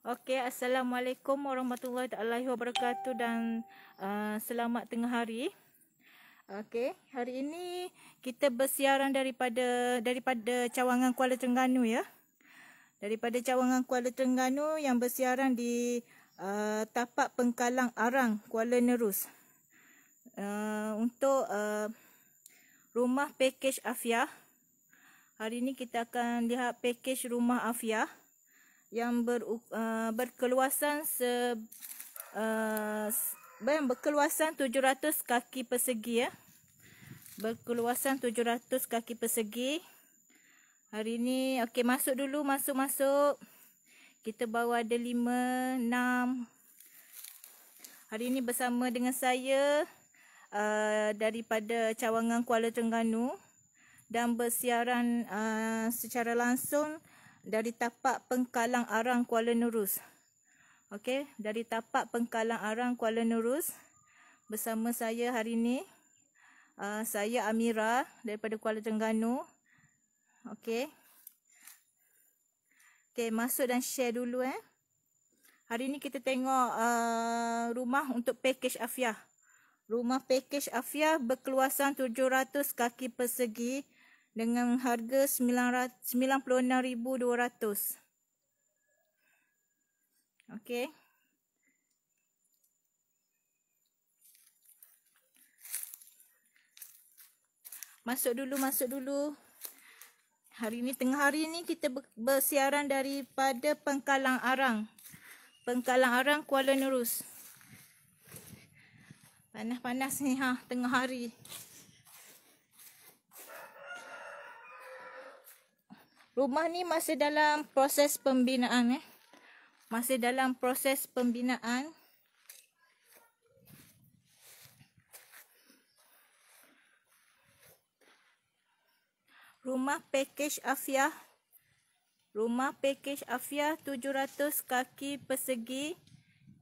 Okey, assalamualaikum warahmatullahi taala wabarakatuh dan uh, selamat tengah hari. Okey, hari ini kita bersiaran daripada daripada Cawangan Kuala Terengganu ya. Daripada Cawangan Kuala Terengganu yang bersiaran di uh, tapak Pengkalang Arang, Kuala Nerus. Uh, untuk uh, rumah pakej Afia. Hari ini kita akan lihat pakej rumah Afia yang ber, uh, berkeluasan se uh, yang berkeluasan 700 kaki persegi ya. Berkeluasan 700 kaki persegi. Hari ini okey masuk dulu masuk-masuk. Kita bawa ada 5 6 Hari ini bersama dengan saya uh, daripada Cawangan Kuala Terengganu dan bersiaran uh, secara langsung dari tapak pengkalang arang Kuala Nurus, Okey, dari tapak pengkalang arang Kuala Nurus bersama saya hari ini uh, saya Amira daripada Kuala Terengganu. Okey. Okey, masuk dan share dulu eh. Hari ini kita tengok uh, rumah untuk package afiah. Rumah package afiah berkeluasan 700 kaki persegi dengan harga RM96,200. Okey. Masuk dulu, masuk dulu. Hari ni, tengah hari ni kita bersiaran daripada Pengkalang Arang. Pengkalang Arang, Kuala Nerus. Panas-panas ni ha, tengah hari. Tengah hari. Rumah ni masih dalam proses pembinaan eh. Masih dalam proses pembinaan. Rumah pakej Afia, Rumah pakej Afiah 700 kaki persegi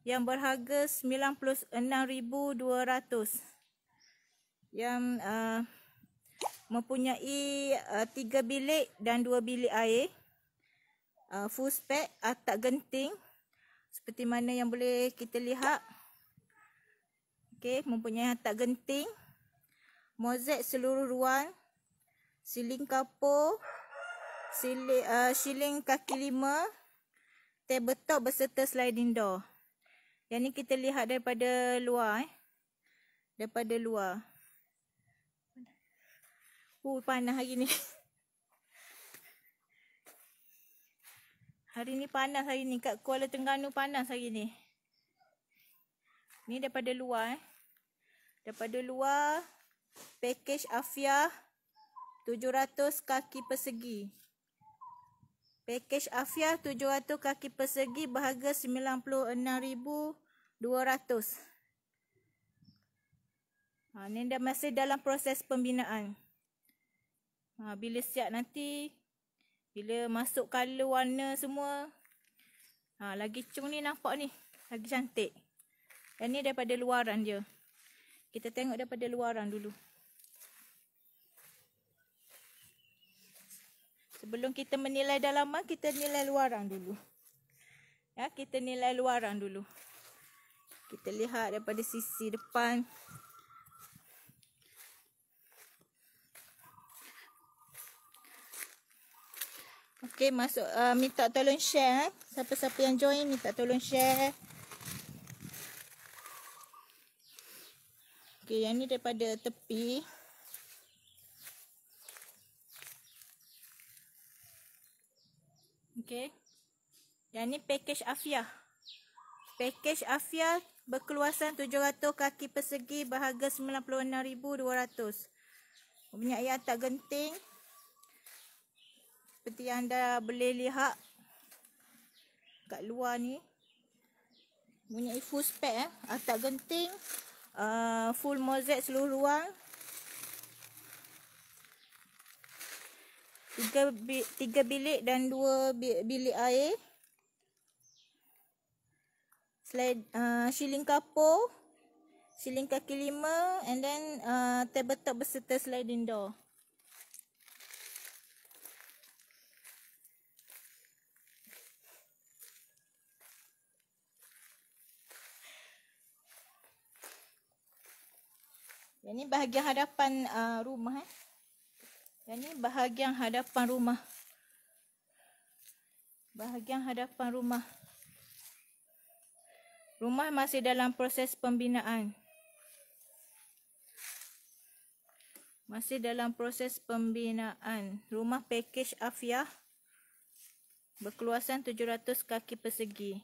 yang berharga 96200. Yang uh, mempunyai uh, tiga bilik dan dua bilik air. Uh, full spec atap uh, genting. Seperti mana yang boleh kita lihat. Okey, mempunyai atap genting. Mozek seluruh ruang. Siling kapur. Siling, uh, siling kaki lima. Table top berserta sliding door. Yang ni kita lihat daripada luar eh. Daripada luar. Uh, panas hari ni. Hari ni panas hari ni. Kat Kuala Terengganu panas hari ni. Ni daripada luar eh. Daripada luar. Package Afia. 700 kaki persegi. Package Afia 700 kaki persegi berharga RM96,200. Ha, ni dah masih dalam proses pembinaan. Ha, bila siap nanti, bila masuk colour warna semua, ha, lagi cung ni nampak ni. Lagi cantik. Yang ni daripada luaran dia. Kita tengok daripada luaran dulu. Sebelum kita menilai dalaman, kita nilai luaran dulu. Ya, kita nilai luaran dulu. Kita lihat daripada sisi Depan. Okey, masuk uh, minta tolong share eh. siapa-siapa yang join minta tolong share. Okey, yang ni daripada tepi. Okey. Yang ni package Afia. Package Afia berkeluasan 700 kaki persegi berharga 96200. Punya ayat tak genting seperti yang anda boleh lihat kat luar ni punya full spec eh atap genting uh, full mozek seluruh ruang tiga bi tiga bilik dan dua bi bilik air slide uh, siling kapo, siling kaki lima and then uh, tabletop beserta sliding door Yang ni bahagian hadapan uh, rumah eh. Yang ni bahagian hadapan rumah. Bahagian hadapan rumah. Rumah masih dalam proses pembinaan. Masih dalam proses pembinaan. Rumah package Afiah berkeluasan 700 kaki persegi.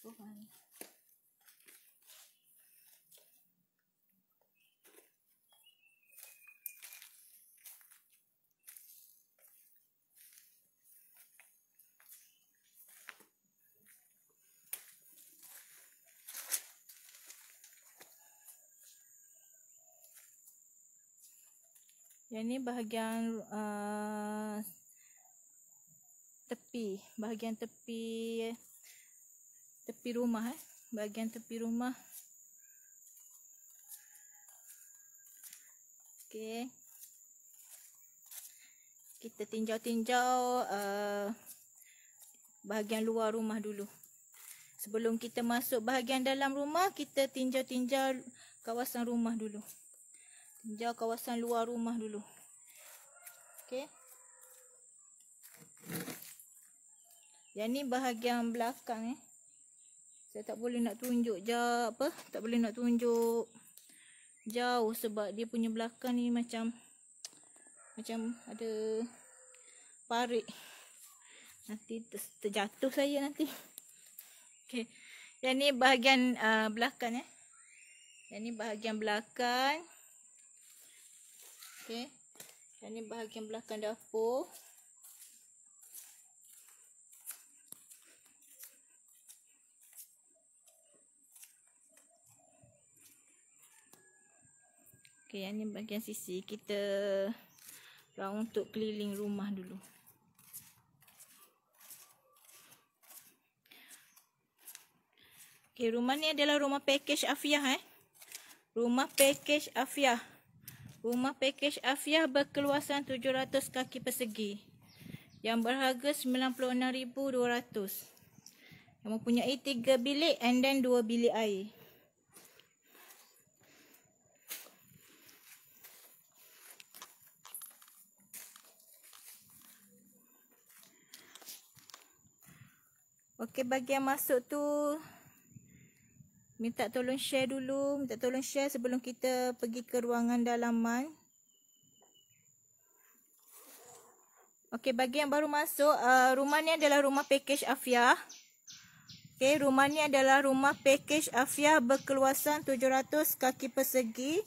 Tuhan. Yang ni bahagian uh, tepi, bahagian tepi tepi rumah eh. Bahagian tepi rumah. Okey. Kita tinjau-tinjau uh, bahagian luar rumah dulu. Sebelum kita masuk bahagian dalam rumah, kita tinjau-tinjau kawasan rumah dulu jauh kawasan luar rumah dulu okey yang ni bahagian belakang eh saya tak boleh nak tunjuk jauh apa tak boleh nak tunjuk jauh sebab dia punya belakang ni macam macam ada parit nanti ter, terjatuh saya nanti okey yang ni bahagian uh, belakang eh yang ni bahagian belakang Okey. Dan ni bahagian belakang dapur. Okey, yang ni bahagian sisi kita round untuk keliling rumah dulu. Okey, rumah ni adalah rumah package Afiah eh. Rumah package Afiah. Rumah pakej Afiah berkeluasan 700 kaki persegi yang berharga RM96,200. Yang mempunyai 3 bilik and then 2 bilik air. Okey bagian masuk tu minta tolong share dulu minta tolong share sebelum kita pergi ke ruangan dalaman Okey bagi yang baru masuk uh, rumah ni adalah rumah package Afia. Okey rumah ni adalah rumah package Afia berkeluasan 700 kaki persegi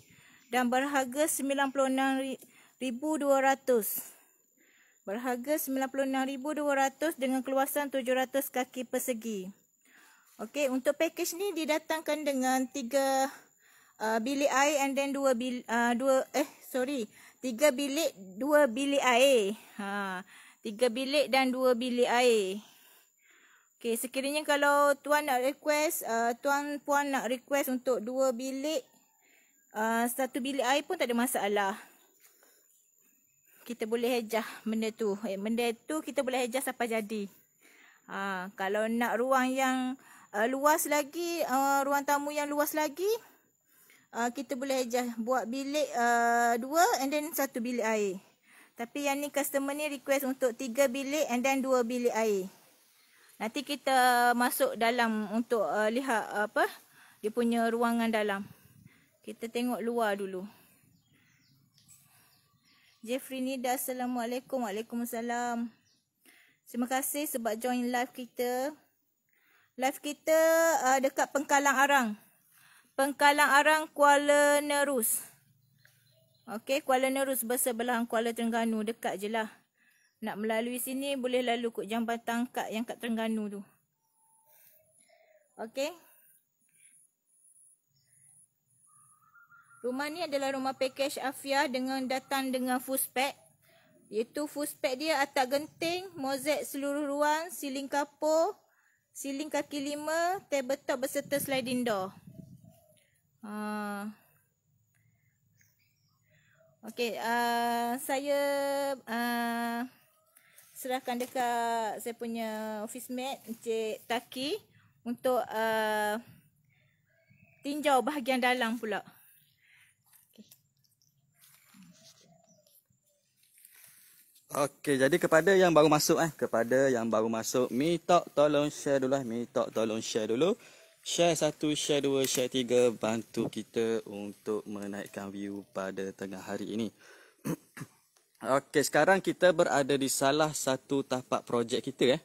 dan berharga 96,200. 1200 Berharga 96200 dengan keluasan 700 kaki persegi. Okey, untuk package ni didatangkan dengan tiga uh, bilik air and then dua bil uh, 2 eh sorry, tiga bilik dua bilik air. Ha, 3 bilik dan dua bilik air. Okey, sekiranya kalau tuan nak request uh, tuan puan nak request untuk dua bilik uh, satu bilik air pun tak ada masalah. Kita boleh hejah benda tu. Eh, benda tu kita boleh hejah sampai jadi. Ha, kalau nak ruang yang uh, luas lagi uh, ruang tamu yang luas lagi uh, kita boleh adjust buat bilik uh, dua and then satu bilik air tapi yang ni customer ni request untuk tiga bilik and then dua bilik air nanti kita masuk dalam untuk uh, lihat uh, apa dia punya ruangan dalam kita tengok luar dulu Jeffrey ni dah Assalamualaikum Waalaikumsalam Terima kasih sebab join live kita Live kita uh, dekat Pengkalang Arang. Pengkalang Arang Kuala Nerus. Okey, Kuala Nerus bersebelahan Kuala Terengganu. Dekat je lah. Nak melalui sini boleh lalu kot jambatan kat yang kat Terengganu tu. Okey. Rumah ni adalah rumah package Afia dengan datang dengan fuspek. Iaitu fuspek dia atap genting, mozek seluruh ruang, siling kapur. Siling kaki Lima table top berserta sliding door. Ha. Okey, uh, saya uh, serahkan dekat saya punya office mate Encik Taki untuk uh, tinjau bahagian dalam pula. Okey, jadi kepada yang baru masuk eh, kepada yang baru masuk, mi minta tolong share dulu eh. mi minta tolong share dulu. Share satu, share dua, share tiga bantu kita untuk menaikkan view pada tengah hari ini. Okey, sekarang kita berada di salah satu tapak projek kita eh.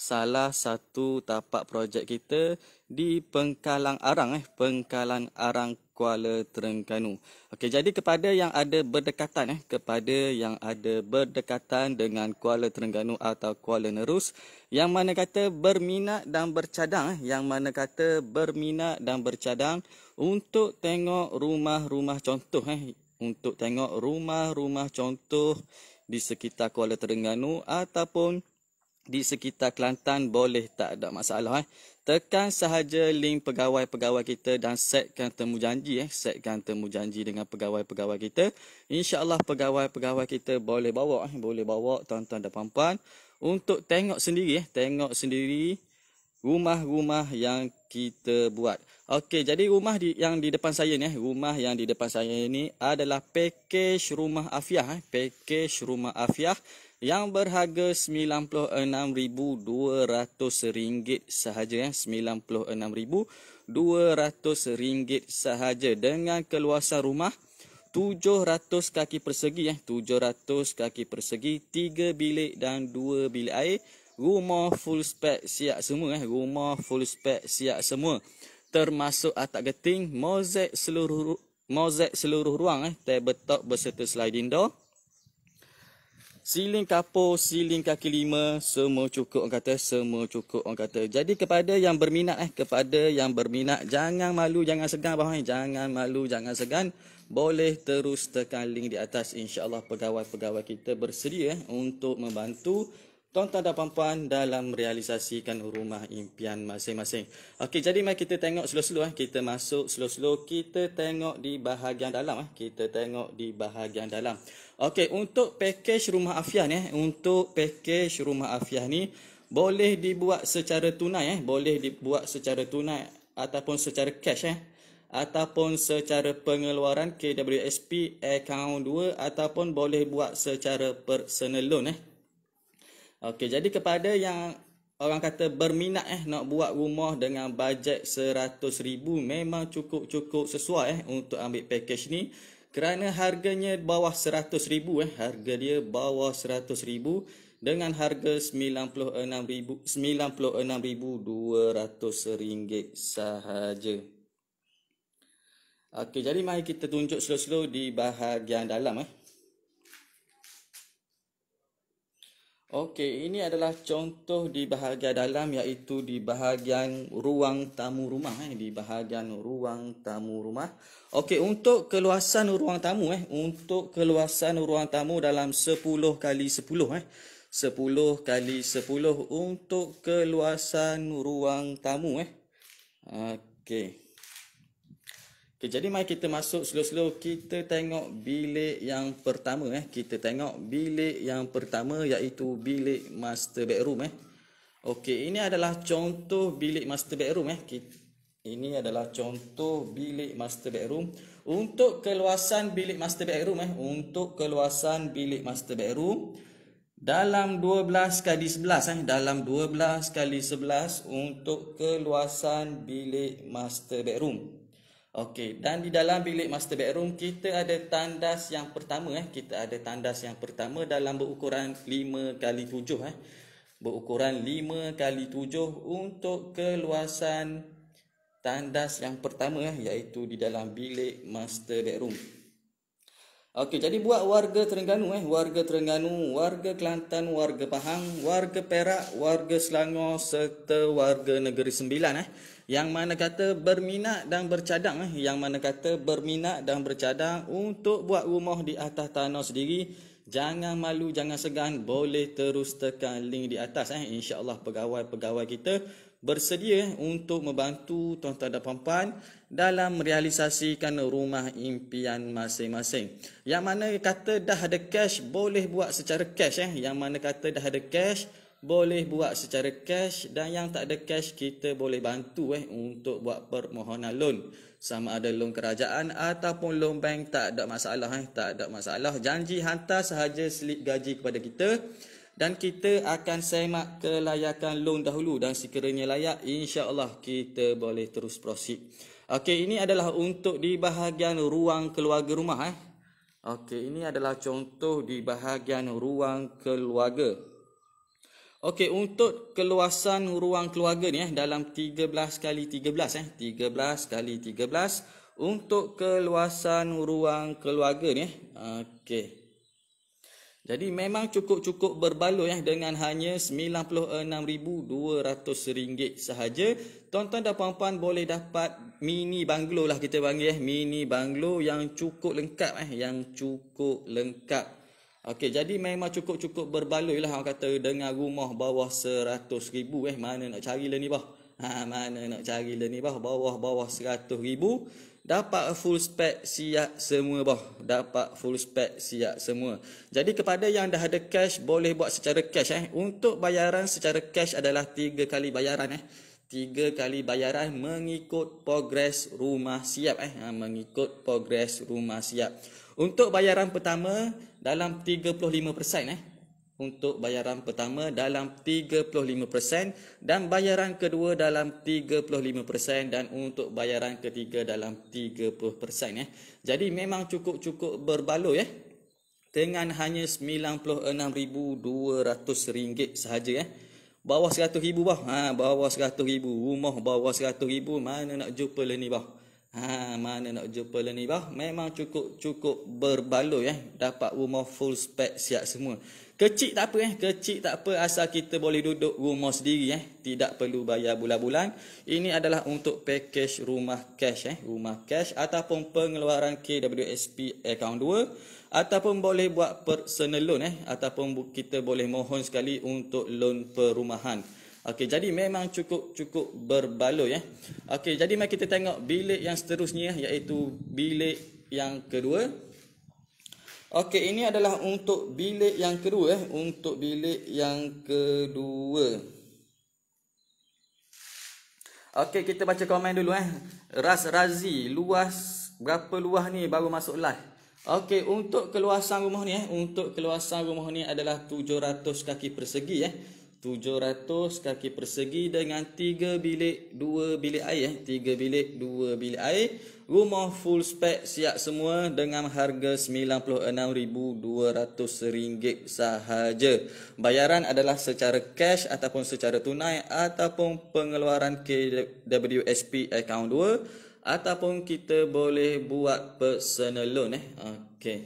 Salah satu tapak projek kita di Pengkalang Arang eh, Pengkalang Arang Kuala Terengganu. Okey, jadi kepada yang ada berdekatan eh, kepada yang ada berdekatan dengan Kuala Terengganu atau Kuala Nerus, yang mana kata berminat dan bercadang, eh, yang mana kata berminat dan bercadang untuk tengok rumah-rumah contoh eh, untuk tengok rumah-rumah contoh di sekitar Kuala Terengganu ataupun di sekitar Kelantan boleh tak ada masalah eh. Tekan sahaja link pegawai-pegawai kita dan setkan temu janji eh. Setkan temu janji dengan pegawai-pegawai kita. InsyaAllah pegawai-pegawai kita boleh bawa. Eh. Boleh bawa tuan-tuan dan puan-puan. Untuk tengok sendiri eh. Tengok sendiri rumah-rumah yang kita buat. Okey, jadi rumah di, yang di depan saya ni eh. Rumah yang di depan saya ni adalah package rumah afiah eh. Package rumah afiah yang berharga RM96,200 sahaja ya RM96,200 sahaja dengan keluasan rumah 700 kaki persegi ya eh? 700 kaki persegi 3 bilik dan 2 bilik air rumah full spec siap semua eh rumah full spec siap semua termasuk atap geting mozek seluruh mozek seluruh ruang eh tabletop beserta sliding door Siling kapur, siling kaki lima, semua cukup orang kata, semua cukup orang kata. Jadi kepada yang berminat eh, kepada yang berminat, jangan malu, jangan segan bahawa jangan malu, jangan segan. Boleh terus tekan link di atas, insyaAllah pegawai-pegawai kita bersedia eh, untuk membantu tuan-tuan dan puan-puan dalam realisasikan rumah impian masing-masing. Okey, jadi mari kita tengok slow-slow eh. Kita masuk slow-slow. Kita tengok di bahagian dalam eh. Kita tengok di bahagian dalam. Okey, untuk package rumah Afian ni eh. Untuk package rumah Afian ni boleh dibuat secara tunai eh. Boleh dibuat secara tunai ataupun secara cash eh. Ataupun secara pengeluaran KWSP account 2 Ataupun boleh buat secara personal loan eh. Okey, jadi kepada yang orang kata berminat eh nak buat rumah dengan bajet RM100,000 memang cukup-cukup sesuai eh untuk ambil pakej ni kerana harganya bawah RM100,000 eh harga dia bawah RM100,000 dengan harga RM96,200 96, sahaja Okey, jadi mari kita tunjuk slow-slow di bahagian dalam eh. Okey, ini adalah contoh di bahagian dalam iaitu di bahagian ruang tamu rumah eh di bahagian ruang tamu rumah. Okey, untuk keluasan ruang tamu eh untuk keluasan ruang tamu dalam 10 kali 10 eh 10 kali 10 untuk keluasan ruang tamu eh. Okey. Okay, jadi mari kita masuk slow-slow kita tengok bilik yang pertama eh. Kita tengok bilik yang pertama iaitu bilik master bedroom eh. Okey, ini adalah contoh bilik master bedroom eh. Ini adalah contoh bilik master bedroom. Untuk keluasan bilik master bedroom eh, untuk keluasan bilik master bedroom dalam 12 kali 11 eh, dalam 12 kali 11 untuk keluasan bilik master bedroom. Okey, dan di dalam bilik master bedroom kita ada tandas yang pertama eh. Kita ada tandas yang pertama dalam berukuran 5x7 eh. Berukuran 5x7 untuk keluasan tandas yang pertama eh iaitu di dalam bilik master bedroom. Okey, jadi buat warga Terengganu eh, warga Terengganu, warga Kelantan, warga Pahang, warga Perak, warga Selangor serta warga Negeri Sembilan eh yang mana kata berminat dan bercadang eh yang mana kata berminat dan bercadang untuk buat rumah di atas tanah sendiri jangan malu jangan segan boleh terus tekan link di atas eh insyaallah pegawai-pegawai kita bersedia eh, untuk membantu tuan-tuan dan puan dalam realisasikan rumah impian masing-masing. Yang mana kata dah ada cash boleh buat secara cash eh yang mana kata dah ada cash boleh buat secara cash dan yang tak ada cash kita boleh bantu eh untuk buat permohonan loan sama ada loan kerajaan ataupun loan bank tak ada masalah eh tak ada masalah janji hantar sahaja slip gaji kepada kita dan kita akan semak kelayakan loan dahulu dan sekiranya layak insya Allah kita boleh terus proceed okey ini adalah untuk di bahagian ruang keluarga rumah eh okey ini adalah contoh di bahagian ruang keluarga Okey, untuk keluasan ruang keluarga ni eh dalam 13 kali 13 eh 13 kali 13 untuk keluasan ruang keluarga ni eh okey. Jadi memang cukup-cukup berbaloi eh dengan hanya RM96,200 sahaja. Tuan-tuan dan puan-puan boleh dapat mini banglo lah kita panggil eh. Mini banglo yang cukup lengkap eh. Yang cukup lengkap. Okey, jadi memang cukup-cukup berbaloi lah orang kata dengan rumah bawah seratus ribu eh. Mana nak cari lah ni bah. Ha, mana nak cari lah ni bah. Bawah-bawah seratus ribu. Dapat full spec siap semua bah. Dapat full spec siap semua. Jadi kepada yang dah ada cash, boleh buat secara cash eh. Untuk bayaran secara cash adalah tiga kali bayaran eh tiga kali bayaran eh, mengikut progres rumah siap eh ha, mengikut progres rumah siap untuk bayaran pertama dalam 35% eh untuk bayaran pertama dalam 35% dan bayaran kedua dalam 35% dan untuk bayaran ketiga dalam 30% eh jadi memang cukup-cukup berbaloi eh dengan hanya RM96,200 sahaja eh. Ya bawah 100 ribu bah. Ha, bawah 100 ribu. Rumah bawah 100 ribu. Mana nak jumpa lah ni bah. Ha, mana nak jumpa lah ni bah. Memang cukup-cukup berbaloi eh. Dapat rumah full spec siap semua. Kecil tak apa eh, kecil tak apa asal kita boleh duduk rumah sendiri eh, tidak perlu bayar bulan-bulan. Ini adalah untuk package rumah cash eh, rumah cash ataupun pengeluaran KWSP account 2 ataupun boleh buat personal loan eh ataupun kita boleh mohon sekali untuk loan perumahan. Okey, jadi memang cukup-cukup berbaloi eh. Okey, jadi mari kita tengok bilik yang seterusnya iaitu bilik yang kedua. Okey, ini adalah untuk bilik yang kedua eh, untuk bilik yang kedua. Okey, kita baca komen dulu eh. Ras Razi, luas berapa luas ni baru masuk live? Okey, untuk keluasan rumah ni eh, untuk keluasan rumah ni adalah 700 kaki persegi eh. 700 kaki persegi dengan 3 bilik 2 bilik air eh, 3 bilik 2 bilik air rumah full spec siap semua dengan harga RM96,200 sahaja. Bayaran adalah secara cash ataupun secara tunai ataupun pengeluaran KWSP account 2 ataupun kita boleh buat personal loan eh. Okey.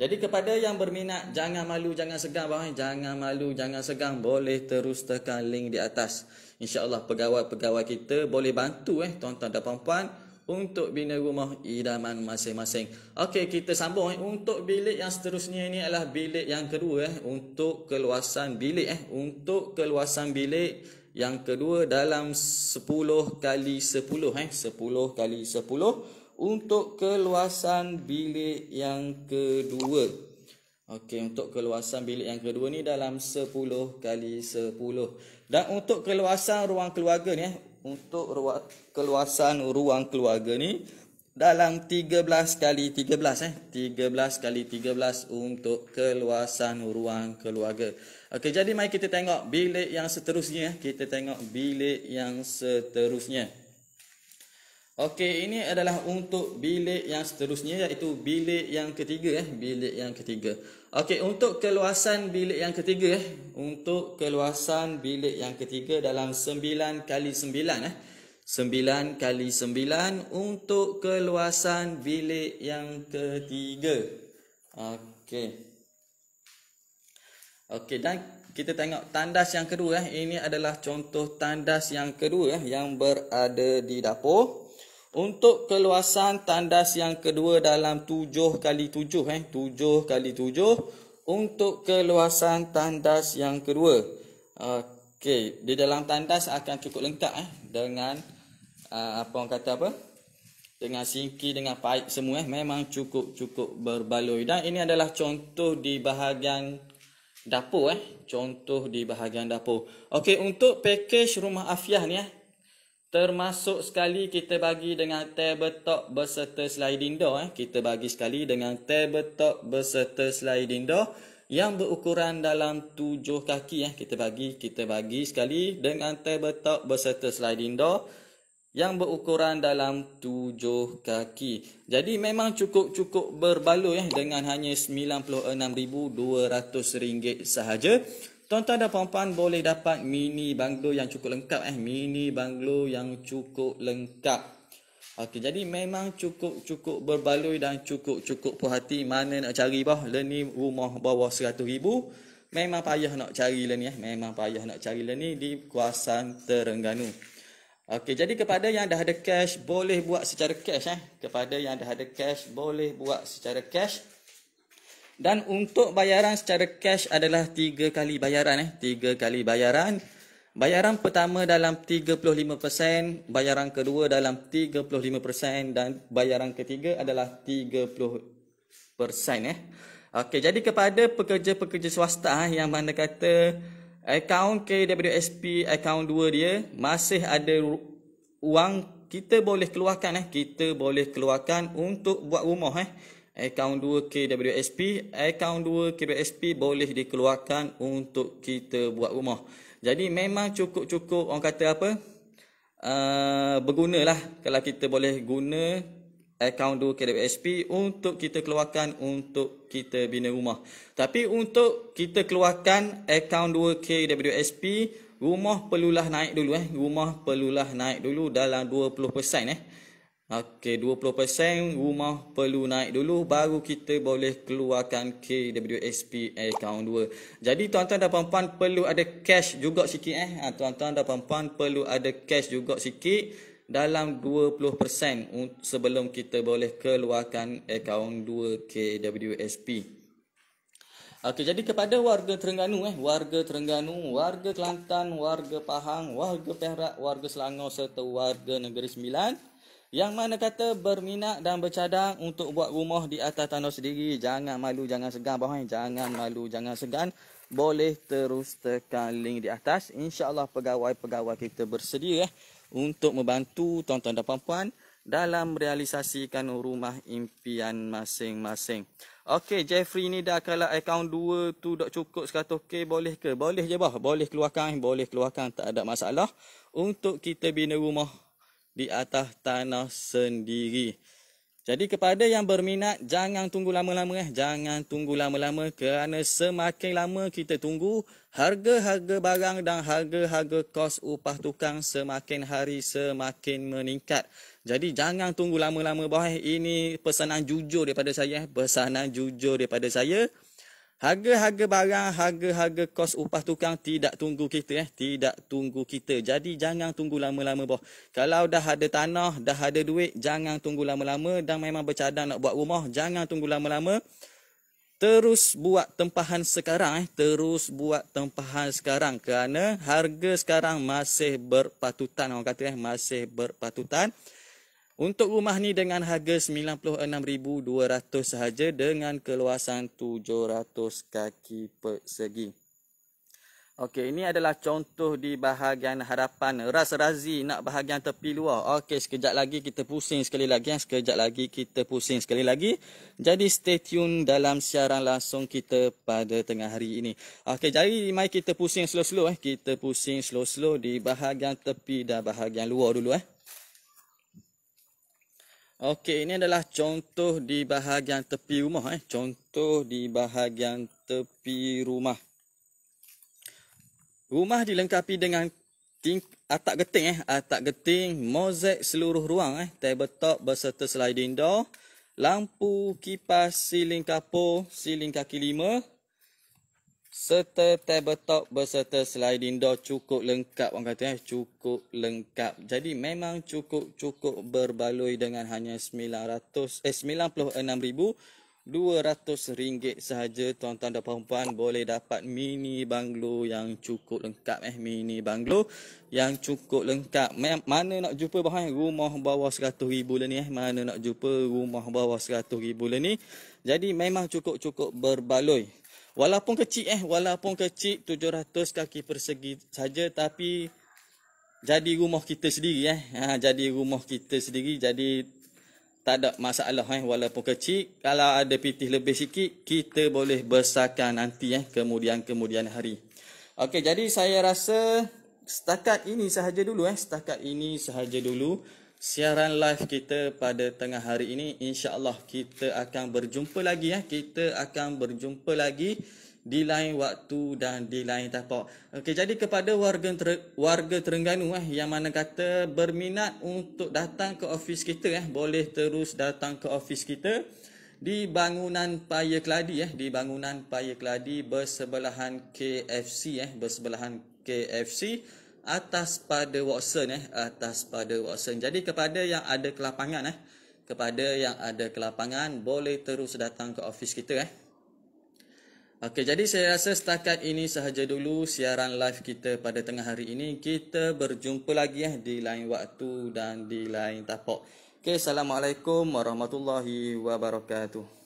Jadi kepada yang berminat jangan malu jangan segan bang eh. jangan malu jangan segan boleh terus tekan link di atas. Insya-Allah pegawai-pegawai kita boleh bantu eh tuan-tuan dan puan-puan untuk bina rumah idaman masing-masing. Okey, kita sambung. Eh. Untuk bilik yang seterusnya ini adalah bilik yang kedua. Eh. Untuk keluasan bilik. Eh. Untuk keluasan bilik yang kedua dalam 10 kali 10. Eh. 10 kali 10. Untuk keluasan bilik yang kedua. Okey, untuk keluasan bilik yang kedua ni dalam 10 kali 10. Dan untuk keluasan ruang keluarga ni, eh, untuk ruang, keluasan ruang keluarga ni dalam 13 kali 13 eh. 13 kali 13 untuk keluasan ruang keluarga. Okey, jadi mai kita tengok bilik yang seterusnya. Eh. Kita tengok bilik yang seterusnya. Okey, ini adalah untuk bilik yang seterusnya iaitu bilik yang ketiga eh, bilik yang ketiga. Okey, untuk keluasan bilik yang ketiga eh. Untuk keluasan bilik yang ketiga dalam 9 kali 9 eh. 9 kali 9 untuk keluasan bilik yang ketiga. Okey. Okey, dan kita tengok tandas yang kedua eh. Ini adalah contoh tandas yang kedua eh yang berada di dapur. Untuk keluasan tandas yang kedua dalam tujuh kali tujuh eh tujuh kali tujuh untuk keluasan tandas yang kedua. Okey, di dalam tandas akan cukup lengkap eh dengan uh, apa orang kata apa? Dengan sinki dengan paip semua eh memang cukup-cukup berbaloi dan ini adalah contoh di bahagian dapur eh contoh di bahagian dapur. Okey, untuk pakej rumah afiah ni eh termasuk sekali kita bagi dengan table top berserta sliding door eh kita bagi sekali dengan table top berserta sliding door yang berukuran dalam tujuh kaki eh kita bagi kita bagi sekali dengan table top berserta sliding door yang berukuran dalam tujuh kaki. Jadi memang cukup-cukup berbaloi eh dengan hanya RM96,200 sahaja. Tuan-tuan dan puan-puan boleh dapat mini banglo yang cukup lengkap eh mini banglo yang cukup lengkap. Okey jadi memang cukup-cukup berbaloi dan cukup-cukup perhati mana nak cari bah leni rumah bawah 100,000 memang payah nak cari leni eh memang payah nak cari leni di kawasan Terengganu. Okey jadi kepada yang dah ada cash boleh buat secara cash eh kepada yang dah ada cash boleh buat secara cash. Dan untuk bayaran secara cash adalah tiga kali bayaran eh. 3 kali bayaran. Bayaran pertama dalam 35%, bayaran kedua dalam 35% dan bayaran ketiga adalah 30% eh. Okay, jadi kepada pekerja-pekerja swasta eh, yang mana kata akaun KWSP akaun dua dia masih ada uang kita boleh keluarkan eh, kita boleh keluarkan untuk buat rumah eh akaun 2 KWSP akaun 2 KWSP boleh dikeluarkan untuk kita buat rumah jadi memang cukup-cukup orang kata apa uh, ah, berguna lah kalau kita boleh guna akaun 2 KWSP untuk kita keluarkan untuk kita bina rumah tapi untuk kita keluarkan akaun 2 KWSP rumah perlulah naik dulu eh rumah perlulah naik dulu dalam 20% eh Okey 20% rumah perlu naik dulu baru kita boleh keluarkan KWSP account 2. Jadi tuan-tuan dan puan-puan perlu ada cash juga sikit eh. Ha, tuan-tuan dan puan-puan perlu ada cash juga sikit dalam 20% sebelum kita boleh keluarkan account 2 KWSP. Okey jadi kepada warga Terengganu eh warga Terengganu, warga Kelantan, warga Pahang, warga Perak, warga Selangor serta warga Negeri Sembilan yang mana kata berminat dan bercadang untuk buat rumah di atas tanah sendiri. Jangan malu, jangan segan. Bahan, jangan malu, jangan segan. Boleh terus tekan link di atas. InsyaAllah pegawai-pegawai kita bersedia eh, untuk membantu tuan-tuan dan puan-puan dalam realisasikan rumah impian masing-masing. Okey, Jeffrey ni dah kalau akaun 2 tu dah cukup 100k boleh ke? Boleh je bah. Boleh keluarkan, boleh keluarkan tak ada masalah. Untuk kita bina rumah di atas tanah sendiri. Jadi kepada yang berminat, jangan tunggu lama-lama eh. Jangan tunggu lama-lama kerana semakin lama kita tunggu, harga-harga barang dan harga-harga kos upah tukang semakin hari semakin meningkat. Jadi jangan tunggu lama-lama bawah. Ini pesanan jujur daripada saya. Eh. Pesanan jujur daripada saya. Harga-harga barang, harga-harga kos upah tukang tidak tunggu kita eh. Tidak tunggu kita. Jadi jangan tunggu lama-lama boh. Kalau dah ada tanah, dah ada duit, jangan tunggu lama-lama. Dan memang bercadang nak buat rumah, jangan tunggu lama-lama. Terus buat tempahan sekarang eh. Terus buat tempahan sekarang. Kerana harga sekarang masih berpatutan orang kata eh. Masih berpatutan. Untuk rumah ni dengan harga RM96,200 sahaja dengan keluasan 700 kaki persegi. Okey, ini adalah contoh di bahagian harapan. Ras Razi nak bahagian tepi luar. Okey, sekejap lagi kita pusing sekali lagi. Sekejap lagi kita pusing sekali lagi. Jadi, stay tune dalam siaran langsung kita pada tengah hari ini. Okey, jadi mai kita pusing slow-slow. Eh. Kita pusing slow-slow di bahagian tepi dan bahagian luar dulu. Eh. Okey, ini adalah contoh di bahagian tepi rumah eh. Contoh di bahagian tepi rumah. Rumah dilengkapi dengan ting atap geting eh, atap geting, mozek seluruh ruang eh, tabletop beserta sliding door, lampu, kipas, siling kapur, siling kaki lima, serta tabletop berserta slide indoor cukup lengkap orang kata ya cukup lengkap jadi memang cukup cukup berbaloi dengan hanya 900 eh 96200 ringgit sahaja tuan-tuan dan puan boleh dapat mini banglo yang cukup lengkap eh mini banglo yang cukup lengkap Ma- mana nak jumpa bahan rumah bawah 100000 lah ni eh mana nak jumpa rumah bawah 100000 lah ni jadi memang cukup-cukup berbaloi Walaupun kecil eh, walaupun kecil 700 kaki persegi saja tapi jadi rumah kita sendiri eh. Ha, jadi rumah kita sendiri jadi tak ada masalah eh walaupun kecil. Kalau ada pitih lebih sikit kita boleh besarkan nanti eh kemudian-kemudian hari. Okey, jadi saya rasa setakat ini sahaja dulu eh, setakat ini sahaja dulu siaran live kita pada tengah hari ini insya Allah kita akan berjumpa lagi ya kita akan berjumpa lagi di lain waktu dan di lain tapak. Okey jadi kepada warga ter, warga Terengganu eh yang mana kata berminat untuk datang ke office kita eh boleh terus datang ke office kita di bangunan Paya Keladi eh di bangunan Paya Keladi bersebelahan KFC eh bersebelahan KFC atas pada Watson eh atas pada Watson. Jadi kepada yang ada kelapangan eh kepada yang ada kelapangan boleh terus datang ke office kita eh. Okey jadi saya rasa setakat ini sahaja dulu siaran live kita pada tengah hari ini. Kita berjumpa lagi eh di lain waktu dan di lain tapak. Okey assalamualaikum warahmatullahi wabarakatuh.